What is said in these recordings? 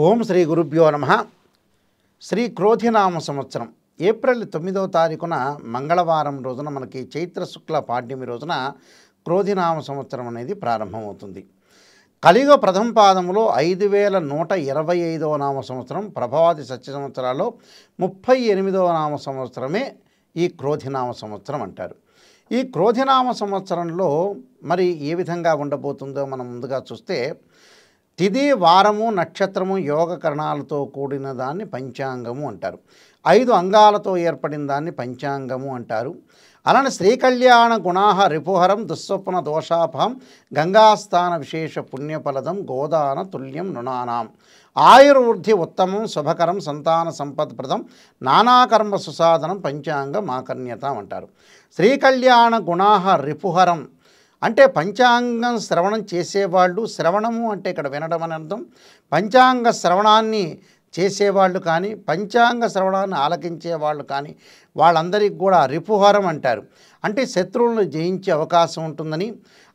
ఓం శ్రీ గురుభ్యో నమ శ్రీ క్రోధినామ సంవత్సరం ఏప్రిల్ తొమ్మిదవ తారీఖున మంగళవారం రోజున మనకి చైత్ర శుక్ల పాడ్యమి రోజున క్రోధినామ సంవత్సరం అనేది ప్రారంభమవుతుంది కలిగ ప్రథమ పాదంలో ఐదు వేల నూట ఇరవై ఐదవ నామ సంవత్సరం ప్రభావతి సత్య సంవత్సరాల్లో ముప్పై ఎనిమిదవ నామ సంవత్సరమే ఈ క్రోధినామ సంవత్సరం అంటారు ఈ క్రోధినామ సంవత్సరంలో మరి ఏ విధంగా ఉండబోతుందో మనం ముందుగా చూస్తే తిది వారము నక్షత్రము యోగ కరణాలతో కూడిన దాన్ని పంచాంగము అంటారు ఐదు అంగాలతో ఏర్పడిన దాన్ని పంచాంగము అంటారు అలానే శ్రీకళ్యాణ గుణాహ రిపుహరం దుస్వప్న దోషాభం గంగాస్థాన విశేష పుణ్యఫలదం గోదాన తుల్యం నృణానాం ఆయుర్వృద్ధి ఉత్తమం శుభకరం సంతాన సంపత్ప్రదం నానాకర్మ సుసాధనం పంచాంగ ఆకర్ణ్యత అంటారు శ్రీకళ్యాణ గుణాహ రిపుహరం అంటే పంచాంగం శ్రవణం చేసేవాళ్ళు శ్రవణము అంటే ఇక్కడ వినడం అని అర్థం పంచాంగ శ్రవణాన్ని చేసేవాళ్ళు కానీ పంచాంగ శ్రవణాన్ని ఆలకించే వాళ్ళు కానీ వాళ్ళందరికీ కూడా రిపుహారం అంటారు అంటే శత్రువులను జయించే అవకాశం ఉంటుందని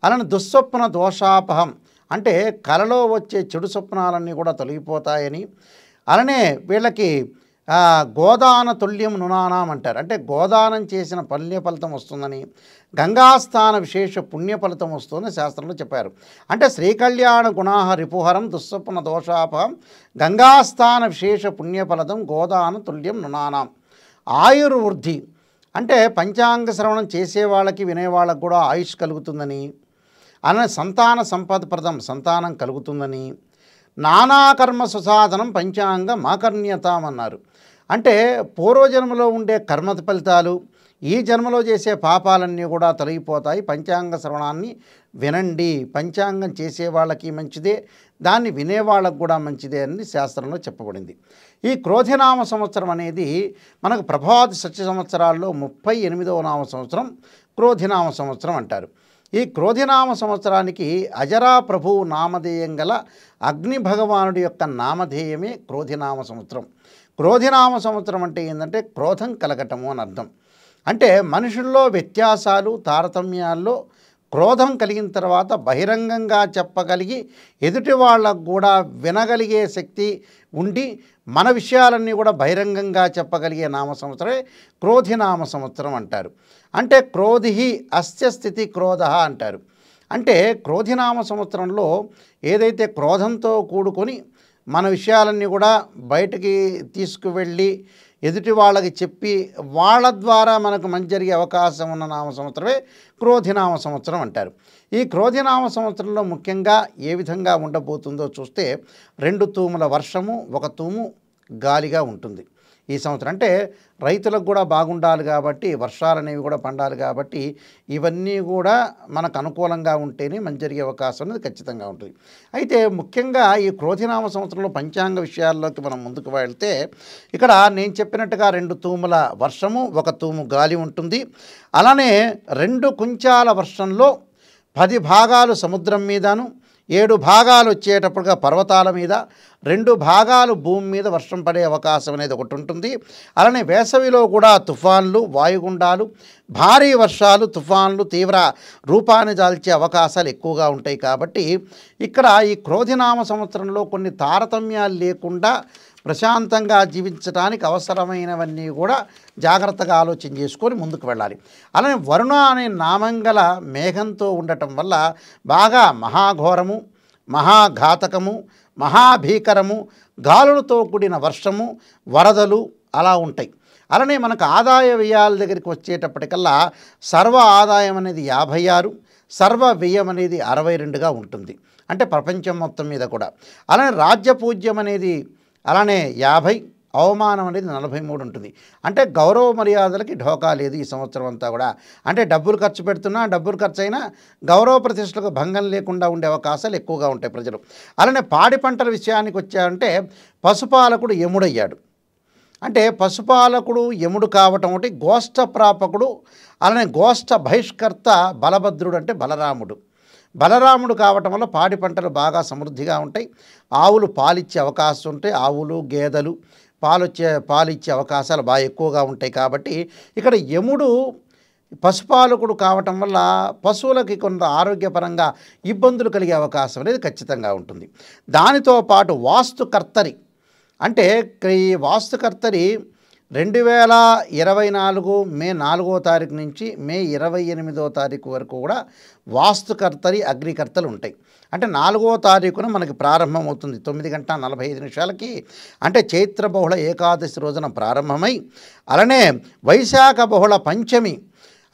అలానే దుస్వప్న దోషాపహం అంటే కలలో వచ్చే చెడు స్వప్నాలన్నీ కూడా తొలగిపోతాయని అలానే వీళ్ళకి గోదాన తుల్యం నునానాం అంటారు అంటే గోదానం చేసిన పుణ్య ఫలితం వస్తుందని గంగాస్థాన విశేష పుణ్య ఫలితం వస్తుందని శాస్త్రంలో చెప్పారు అంటే శ్రీకళ్యాణ గుణాహ రిపుహరం దుస్వప్న దోషాపహం గంగాస్థాన విశేష పుణ్య ఫలితం గోదాన తుల్యం నునానాం ఆయుర్వృద్ధి అంటే పంచాంగ శ్రవణం చేసేవాళ్ళకి వినేవాళ్ళకి కూడా ఆయుష్ కలుగుతుందని అన సంతాన సంపద సంతానం కలుగుతుందని నానాకర్మ సుసాధనం పంచాంగ మాకర్ణ్యతం అన్నారు అంటే పూర్వజన్మలో ఉండే కర్మ ఫలితాలు ఈ జన్మలో చేసే పాపాలన్నీ కూడా తొలగిపోతాయి పంచాంగ శ్రవణాన్ని వినండి పంచాంగం చేసే వాళ్ళకి మంచిదే దాన్ని వినేవాళ్ళకు కూడా మంచిదే అని శాస్త్రంలో చెప్పబడింది ఈ క్రోధనామ సంవత్సరం అనేది మనకు ప్రభావతి సత్య సంవత్సరాల్లో ముప్పై ఎనిమిదవ నామ సంవత్సరం క్రోధినామ సంవత్సరం అంటారు ఈ క్రోధినామ సంవత్సరానికి అజరా ప్రభువు నామధేయం గల అగ్ని భగవానుడి యొక్క నామధేయమే క్రోధినామ సంవత్సరం క్రోధినామ సంవత్సరం అంటే ఏంటంటే క్రోధం కలగటము అని అర్థం అంటే మనుషుల్లో వ్యత్యాసాలు తారతమ్యాల్లో క్రోధం కలిగిన తర్వాత బహిరంగంగా చెప్పగలిగి ఎదుటి వాళ్ళకు కూడా వినగలిగే శక్తి ఉండి మన విషయాలన్నీ కూడా బహిరంగంగా చెప్పగలిగే నామ సంవత్సరమే క్రోధి నామ సంవత్సరం అంటారు అంటే క్రోధి అస్యస్థితి క్రోధ అంటారు అంటే క్రోధినామ సంవత్సరంలో ఏదైతే క్రోధంతో కూడుకొని మన విషయాలన్నీ కూడా బయటకి తీసుకువెళ్ళి ఎదుటి వాళ్ళకి చెప్పి వాళ్ళ ద్వారా మనకు మంచి జరిగే అవకాశం ఉన్న నామ సంవత్సరమే క్రోధినామ సంవత్సరం అంటారు ఈ క్రోధినామ సంవత్సరంలో ముఖ్యంగా ఏ విధంగా ఉండబోతుందో చూస్తే రెండు తూముల వర్షము ఒక తూము గాలిగా ఉంటుంది ఈ సంవత్సరం అంటే రైతులకు కూడా బాగుండాలి కాబట్టి వర్షాలు అనేవి కూడా పండాలి కాబట్టి ఇవన్నీ కూడా మనకు అనుకూలంగా ఉంటేనే మంచి జరిగే అవకాశం అనేది ఖచ్చితంగా ఉంటుంది అయితే ముఖ్యంగా ఈ క్రోధినామ సంవత్సరంలో పంచాంగ విషయాల్లోకి మనం ముందుకు వెళ్తే ఇక్కడ నేను చెప్పినట్టుగా రెండు తూముల వర్షము ఒక తూము గాలి ఉంటుంది అలానే రెండు కుంచాల వర్షంలో పది భాగాలు సముద్రం మీదను ఏడు భాగాలు వచ్చేటప్పుడుగా పర్వతాల మీద రెండు భాగాలు భూమి మీద వర్షం పడే అవకాశం అనేది ఒకటి ఉంటుంది అలానే వేసవిలో కూడా తుఫాన్లు వాయుగుండాలు భారీ వర్షాలు తుఫాన్లు తీవ్ర రూపాన్ని దాల్చే అవకాశాలు ఎక్కువగా ఉంటాయి కాబట్టి ఇక్కడ ఈ క్రోధినామ సంవత్సరంలో కొన్ని తారతమ్యాలు లేకుండా ప్రశాంతంగా జీవించడానికి అవసరమైనవన్నీ కూడా జాగ్రత్తగా ఆలోచన చేసుకొని ముందుకు వెళ్ళాలి అలానే వరుణ అనే నామంగల మేఘంతో ఉండటం వల్ల బాగా మహాఘోరము మహాఘాతకము మహాభీకరము గాలులతో కూడిన వర్షము వరదలు అలా ఉంటాయి అలానే మనకు ఆదాయ వ్యయాల దగ్గరికి వచ్చేటప్పటికల్లా సర్వ ఆదాయం అనేది యాభై ఆరు సర్వ వ్యయం అనేది అరవై రెండుగా ఉంటుంది అంటే ప్రపంచం మొత్తం మీద కూడా అలానే రాజ్య పూజ్యం అనేది అలానే యాభై అవమానం అనేది నలభై మూడు ఉంటుంది అంటే గౌరవ మర్యాదలకి ఢోకా లేదు ఈ సంవత్సరం అంతా కూడా అంటే డబ్బులు ఖర్చు పెడుతున్నా డబ్బులు ఖర్చు అయినా గౌరవ ప్రతిష్టలకు భంగం లేకుండా ఉండే అవకాశాలు ఎక్కువగా ఉంటాయి ప్రజలు అలానే పాడి పంటల విషయానికి వచ్చాయంటే పశుపాలకుడు యముడయ్యాడు అంటే పశుపాలకుడు యముడు కావటం ఒకటి గోష్ఠ ప్రాపకుడు అలానే గోష్ఠ బహిష్కర్త బలభద్రుడు అంటే బలరాముడు బలరాముడు కావటం వల్ల పాడి పంటలు బాగా సమృద్ధిగా ఉంటాయి ఆవులు పాలిచ్చే అవకాశం ఉంటాయి ఆవులు గేదెలు పాలొచ్చే పాలిచ్చే అవకాశాలు బాగా ఎక్కువగా ఉంటాయి కాబట్టి ఇక్కడ యముడు పశుపాలకుడు కావటం వల్ల పశువులకి కొంత ఆరోగ్యపరంగా ఇబ్బందులు కలిగే అవకాశం అనేది ఖచ్చితంగా ఉంటుంది దానితో పాటు వాస్తుకర్తరి అంటే వాస్తుకర్తరి రెండు వేల ఇరవై నాలుగు మే నాలుగో తారీఖు నుంచి మే ఇరవై ఎనిమిదో తారీఖు వరకు కూడా వాస్తుకర్తరి అగ్నికర్తలు ఉంటాయి అంటే నాలుగో తారీఖున మనకి ప్రారంభమవుతుంది తొమ్మిది గంట నలభై ఐదు నిమిషాలకి అంటే చైత్ర బహుళ ఏకాదశి రోజున ప్రారంభమై అలానే వైశాఖ బహుళ పంచమి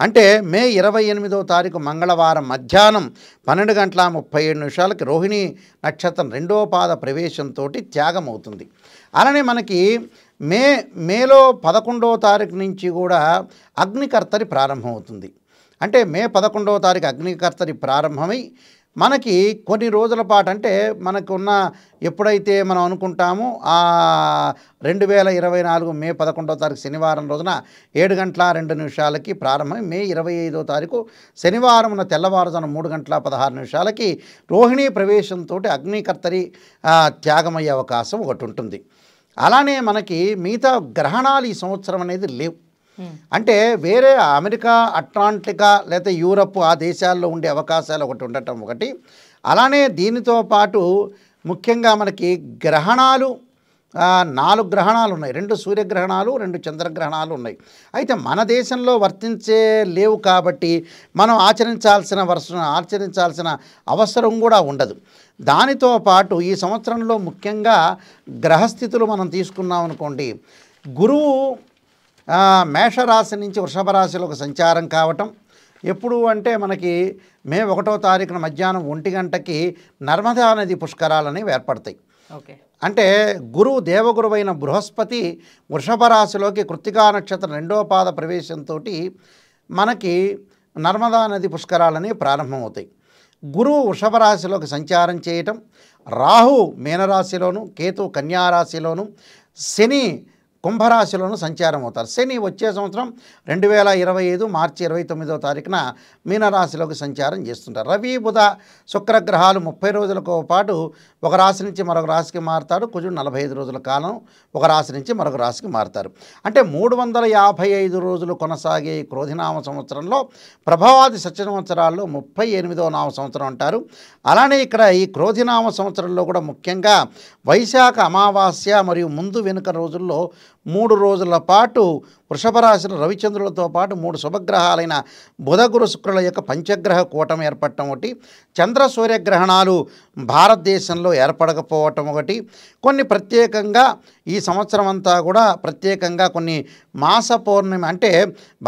అంటే మే ఇరవై ఎనిమిదో తారీఖు మంగళవారం మధ్యాహ్నం పన్నెండు గంటల ముప్పై ఏడు నిమిషాలకి రోహిణి నక్షత్రం రెండో పాద ప్రవేశంతో త్యాగం అవుతుంది అలానే మనకి మే మేలో పదకొండవ తారీఖు నుంచి కూడా అగ్నికర్తరి ప్రారంభమవుతుంది అంటే మే పదకొండవ తారీఖు అగ్నికర్తరి ప్రారంభమై మనకి కొన్ని రోజుల పాటు అంటే మనకున్న ఎప్పుడైతే మనం అనుకుంటామో ఆ రెండు వేల ఇరవై నాలుగు మే పదకొండో తారీఖు శనివారం రోజున ఏడు గంటల రెండు నిమిషాలకి ప్రారంభమై మే ఇరవై ఐదో తారీఖు శనివారంన తెల్లవారుజామున మూడు గంటల పదహారు నిమిషాలకి రోహిణీ ప్రవేశంతో అగ్నికర్తరి త్యాగమయ్యే అవకాశం ఒకటి ఉంటుంది అలానే మనకి మిగతా గ్రహణాలు ఈ సంవత్సరం అనేది లేవు అంటే వేరే అమెరికా అట్లాంటికా లేకపోతే యూరప్ ఆ దేశాల్లో ఉండే అవకాశాలు ఒకటి ఉండటం ఒకటి అలానే దీనితో పాటు ముఖ్యంగా మనకి గ్రహణాలు నాలుగు గ్రహణాలు ఉన్నాయి రెండు సూర్యగ్రహణాలు రెండు చంద్రగ్రహణాలు ఉన్నాయి అయితే మన దేశంలో వర్తించే లేవు కాబట్టి మనం ఆచరించాల్సిన వర్ష ఆచరించాల్సిన అవసరం కూడా ఉండదు దానితో పాటు ఈ సంవత్సరంలో ముఖ్యంగా గ్రహస్థితులు మనం తీసుకున్నాం అనుకోండి గురువు మేషరాశి నుంచి వృషభ రాశిలోకి సంచారం కావటం ఎప్పుడు అంటే మనకి మే ఒకటో తారీఖున మధ్యాహ్నం ఒంటి గంటకి నర్మదా నది పుష్కరాలు అనేవి ఏర్పడతాయి అంటే గురువు దేవగురువైన బృహస్పతి వృషభ రాశిలోకి కృత్తికా నక్షత్రం రెండో పాద ప్రవేశంతో మనకి నర్మదా నది పుష్కరాలని ప్రారంభమవుతాయి గురువు వృషభ రాశిలోకి సంచారం చేయటం రాహు మీనరాశిలోను కేతు కన్యారాశిలోను శని కుంభరాశిలోనూ సంచారం అవుతారు శని వచ్చే సంవత్సరం రెండు వేల ఇరవై ఐదు మార్చి ఇరవై తొమ్మిదో తారీఖున మీనరాశిలోకి సంచారం చేస్తుంటారు రవి బుధ శుక్రగ్రహాలు ముప్పై రోజులతో పాటు ఒక రాశి నుంచి మరొక రాశికి మారుతాడు కుజుడు నలభై ఐదు రోజుల కాలం ఒక రాశి నుంచి మరొక రాశికి మారుతారు అంటే మూడు వందల యాభై ఐదు రోజులు కొనసాగే క్రోధినామ సంవత్సరంలో ప్రభావాది సంవత్సరాల్లో ముప్పై ఎనిమిదో నామ సంవత్సరం అంటారు అలానే ఇక్కడ ఈ క్రోధినామ సంవత్సరంలో కూడా ముఖ్యంగా వైశాఖ అమావాస్య మరియు ముందు వెనుక రోజుల్లో మూడు రోజుల పాటు వృషభరాశిని రవిచంద్రులతో పాటు మూడు శుభగ్రహాలైన బుధ గురు శుక్రుల యొక్క పంచగ్రహ కూటం ఏర్పడటం ఒకటి చంద్ర సూర్యగ్రహణాలు భారతదేశంలో ఏర్పడకపోవటం ఒకటి కొన్ని ప్రత్యేకంగా ఈ సంవత్సరం అంతా కూడా ప్రత్యేకంగా కొన్ని మాస పౌర్ణమి అంటే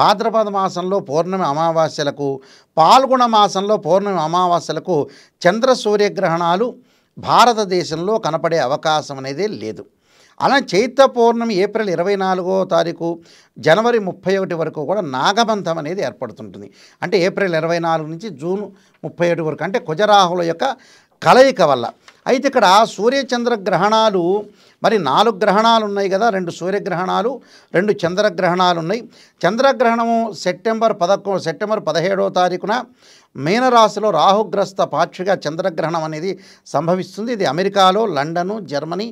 భాద్రపద మాసంలో పౌర్ణమి అమావాస్యలకు పాల్గొన మాసంలో పౌర్ణమి అమావాస్యలకు చంద్ర సూర్యగ్రహణాలు భారతదేశంలో కనపడే అవకాశం అనేది లేదు అలా చైత్ర పౌర్ణమి ఏప్రిల్ ఇరవై నాలుగో తారీఖు జనవరి ముప్పై ఒకటి వరకు కూడా నాగబంధం అనేది ఏర్పడుతుంటుంది అంటే ఏప్రిల్ ఇరవై నాలుగు నుంచి జూన్ ముప్పై ఒకటి వరకు అంటే కుజరాహుల యొక్క కలయిక వల్ల అయితే ఇక్కడ సూర్యచంద్ర గ్రహణాలు మరి నాలుగు గ్రహణాలు ఉన్నాయి కదా రెండు సూర్యగ్రహణాలు రెండు చంద్రగ్రహణాలు ఉన్నాయి చంద్రగ్రహణము సెప్టెంబర్ పదకొ సెప్టెంబర్ పదిహేడవ తారీఖున మీనరాశిలో రాహుగ్రస్త పాక్షిక చంద్రగ్రహణం అనేది సంభవిస్తుంది ఇది అమెరికాలో లండను జర్మనీ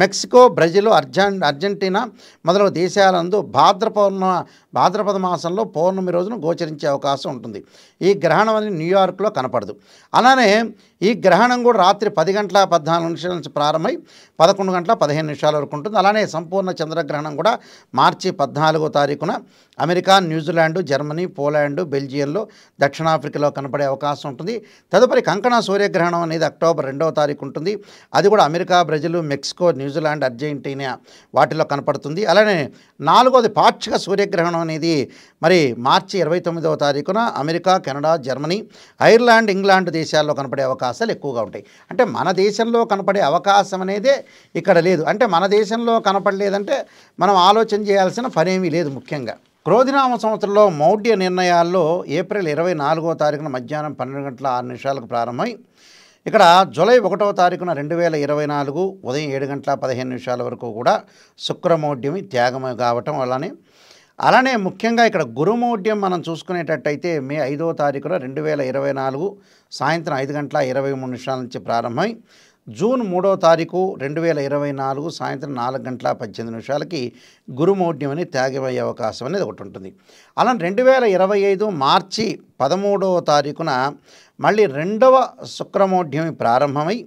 మెక్సికో బ్రెజిల్ అర్జెంట్ అర్జెంటీనా మొదలగు దేశాలందు భాద్రపౌర్ణ భాద్రపద మాసంలో పౌర్ణమి రోజున గోచరించే అవకాశం ఉంటుంది ఈ గ్రహణం అనేది న్యూయార్క్లో కనపడదు అలానే ఈ గ్రహణం కూడా రాత్రి పది గంటల పద్నాలుగు నిమిషాల నుంచి ప్రారంభమై పదకొండు గంటల పదిహేను పదిహేను నిమిషాల వరకు ఉంటుంది అలానే సంపూర్ణ చంద్రగ్రహణం కూడా మార్చి పద్నాలుగో తారీఖున అమెరికా న్యూజిలాండ్ జర్మనీ పోలాండ్ బెల్జియంలో దక్షిణాఫ్రికాలో కనపడే అవకాశం ఉంటుంది తదుపరి కంకణ సూర్యగ్రహణం అనేది అక్టోబర్ రెండవ తారీఖు ఉంటుంది అది కూడా America Brazil Mexico New Zealand Argentina వాటిలో కనపడుతుంది అలానే నాలుగోది పాక్షిక సూర్యగ్రహణం అనేది మరి మార్చి ఇరవై తొమ్మిదవ తారీఖున America Canada Germany Ireland England దేశాల్లో కనపడే అవకాశాలు ఎక్కువగా ఉంటాయి అంటే మన దేశంలో కనపడే అవకాశం అనేదే ఇక్కడ లేదు అంటే మన దేశంలో కనపడలేదంటే మనం ఆలోచన చేయాల్సిన పనేమీ లేదు ముఖ్యంగా క్రోధినామ సంవత్సరంలో మౌఢ్య నిర్ణయాల్లో ఏప్రిల్ ఇరవై నాలుగో తారీఖున మధ్యాహ్నం పన్నెండు గంటల ఆరు నిమిషాలకు ప్రారంభమై ఇక్కడ జూలై ఒకటవ తారీఖున రెండు వేల ఇరవై నాలుగు ఉదయం ఏడు గంటల పదిహేను నిమిషాల వరకు కూడా శుక్రమౌఢ్యమి త్యాగం కావటం అలానే అలానే ముఖ్యంగా ఇక్కడ గురుమౌఢ్యం మనం చూసుకునేటట్టయితే మే ఐదో తారీఖున రెండు వేల ఇరవై నాలుగు సాయంత్రం ఐదు గంటల ఇరవై మూడు నిమిషాల నుంచి ప్రారంభమై జూన్ మూడో తారీఖు రెండు వేల ఇరవై నాలుగు సాయంత్రం నాలుగు గంటల పద్దెనిమిది నిమిషాలకి గురుమౌఢ్యం అని త్యాగమయ్యే అవకాశం అనేది ఒకటి ఉంటుంది అలా రెండు వేల ఇరవై ఐదు మార్చి పదమూడవ తారీఖున మళ్ళీ రెండవ శుక్రమౌఢ్యం ప్రారంభమై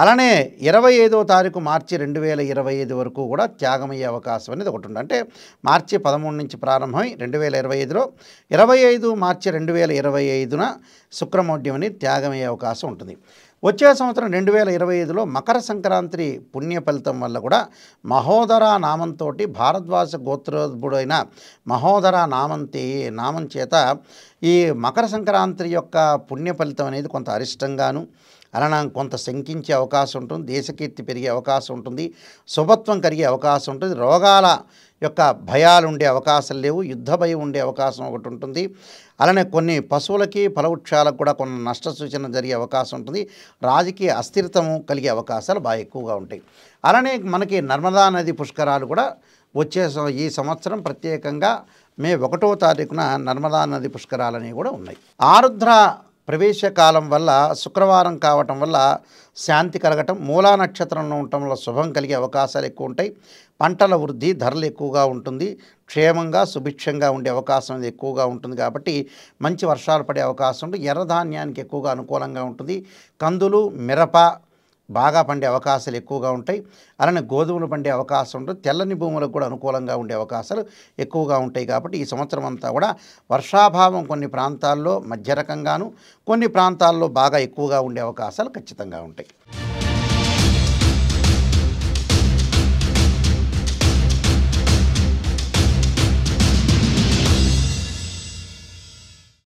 అలానే ఇరవై ఐదో తారీఖు మార్చి రెండు వేల ఇరవై ఐదు వరకు కూడా త్యాగమయ్యే అవకాశం అనేది ఒకటి ఉంది అంటే మార్చి పదమూడు నుంచి ప్రారంభమై రెండు వేల ఇరవై ఐదులో ఇరవై ఐదు మార్చి రెండు వేల ఇరవై ఐదున శుక్రమౌఢ్యం అనేది త్యాగమయ్యే అవకాశం ఉంటుంది వచ్చే సంవత్సరం రెండు వేల ఇరవై ఐదులో మకర సంక్రాంతి పుణ్య ఫలితం వల్ల కూడా మహోదర నామంతో భారద్వాజ గోత్రోద్భుడైన మహోదర నామంతి నామం చేత ఈ మకర సంక్రాంతి యొక్క పుణ్య ఫలితం అనేది కొంత అరిష్టంగాను అరణాం కొంత శంకించే అవకాశం ఉంటుంది దేశకీర్తి పెరిగే అవకాశం ఉంటుంది శుభత్వం కలిగే అవకాశం ఉంటుంది రోగాల యొక్క భయాలు ఉండే అవకాశం లేవు యుద్ధ భయం ఉండే అవకాశం ఒకటి ఉంటుంది అలానే కొన్ని పశువులకి ఫలవృక్షాలకు కూడా కొన్ని నష్ట సూచన జరిగే అవకాశం ఉంటుంది రాజకీయ అస్థిరతము కలిగే అవకాశాలు బాగా ఎక్కువగా ఉంటాయి అలానే మనకి నర్మదా నది పుష్కరాలు కూడా వచ్చే ఈ సంవత్సరం ప్రత్యేకంగా మే ఒకటో తారీఖున నర్మదా నది పుష్కరాలని కూడా ఉన్నాయి ఆరుద్ర ప్రవేశకాలం వల్ల శుక్రవారం కావటం వల్ల శాంతి కలగటం మూలా నక్షత్రంలో ఉండటం వల్ల శుభం కలిగే అవకాశాలు ఎక్కువ ఉంటాయి పంటల వృద్ధి ధరలు ఎక్కువగా ఉంటుంది క్షేమంగా సుభిక్షంగా ఉండే అవకాశం ఎక్కువగా ఉంటుంది కాబట్టి మంచి వర్షాలు పడే అవకాశం ఉంటుంది ఎర్రధాన్యానికి ఎక్కువగా అనుకూలంగా ఉంటుంది కందులు మిరప బాగా పండే అవకాశాలు ఎక్కువగా ఉంటాయి అలానే గోధుమలు పండే అవకాశం ఉంటుంది తెల్లని భూములకు కూడా అనుకూలంగా ఉండే అవకాశాలు ఎక్కువగా ఉంటాయి కాబట్టి ఈ సంవత్సరం అంతా కూడా వర్షాభావం కొన్ని ప్రాంతాల్లో మధ్య రకంగాను కొన్ని ప్రాంతాల్లో బాగా ఎక్కువగా ఉండే అవకాశాలు ఖచ్చితంగా ఉంటాయి